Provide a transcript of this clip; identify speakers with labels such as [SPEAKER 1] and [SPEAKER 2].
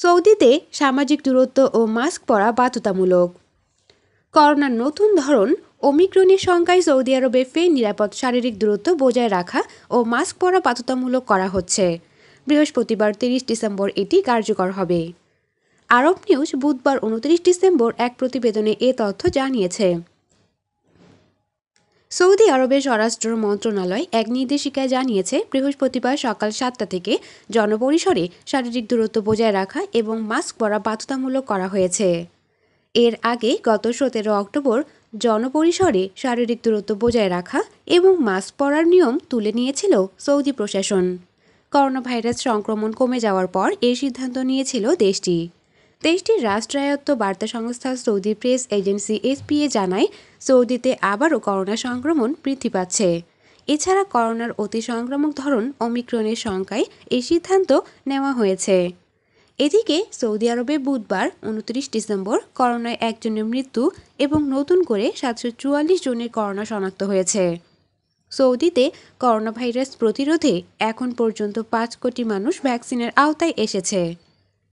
[SPEAKER 1] সৌদিতে সামাজিক দূরত্ব ও মাস্ক পরা বাধ্যতামূলক করোনার নতুন ধরন ওমিক্রনের সংখ্যায় সৌদি আরবে ফের নিরাপদ শারীরিক দূরত্ব বজায় রাখা ও মাস্ক পরা বাধ্যতামূলক করা হচ্ছে বৃহস্পতিবার তিরিশ ডিসেম্বর এটি কার্যকর হবে আরব নিউজ বুধবার উনত্রিশ ডিসেম্বর এক প্রতিবেদনে এ তথ্য জানিয়েছে সৌদি আরবের স্বরাষ্ট্র মন্ত্রণালয় এক নির্দেশিকায় জানিয়েছে বৃহস্পতিবার সকাল সাতটা থেকে জনপরিসরে শারীরিক দূরত্ব বজায় রাখা এবং মাস্ক পরা বাধ্যতামূলক করা হয়েছে এর আগে গত সতেরো অক্টোবর জনপরিসরে শারীরিক দূরত্ব বজায় রাখা এবং মাস্ক পরার নিয়ম তুলে নিয়েছিল সৌদি প্রশাসন করোনা ভাইরাস সংক্রমণ কমে যাওয়ার পর এই সিদ্ধান্ত নিয়েছিল দেশটি দেশটির রাষ্ট্রায়ত্ত বার্তা সংস্থা সৌদি প্রেস এজেন্সি এসপিএ জানায় সৌদিতে আবারও করোনা সংক্রমণ বৃদ্ধি পাচ্ছে এছাড়া করোনার অতি সংক্রামক ধরন অমিক্রণের সংখ্যায় এই সিদ্ধান্ত নেওয়া হয়েছে এদিকে সৌদি আরবে বুধবার উনত্রিশ ডিসেম্বর করোনায় একজনের মৃত্যু এবং নতুন করে সাতশো চুয়াল্লিশ জনের করোনা শনাক্ত হয়েছে সৌদিতে করোনা ভাইরাস প্রতিরোধে এখন পর্যন্ত পাঁচ কোটি মানুষ ভ্যাকসিনের আওতায় এসেছে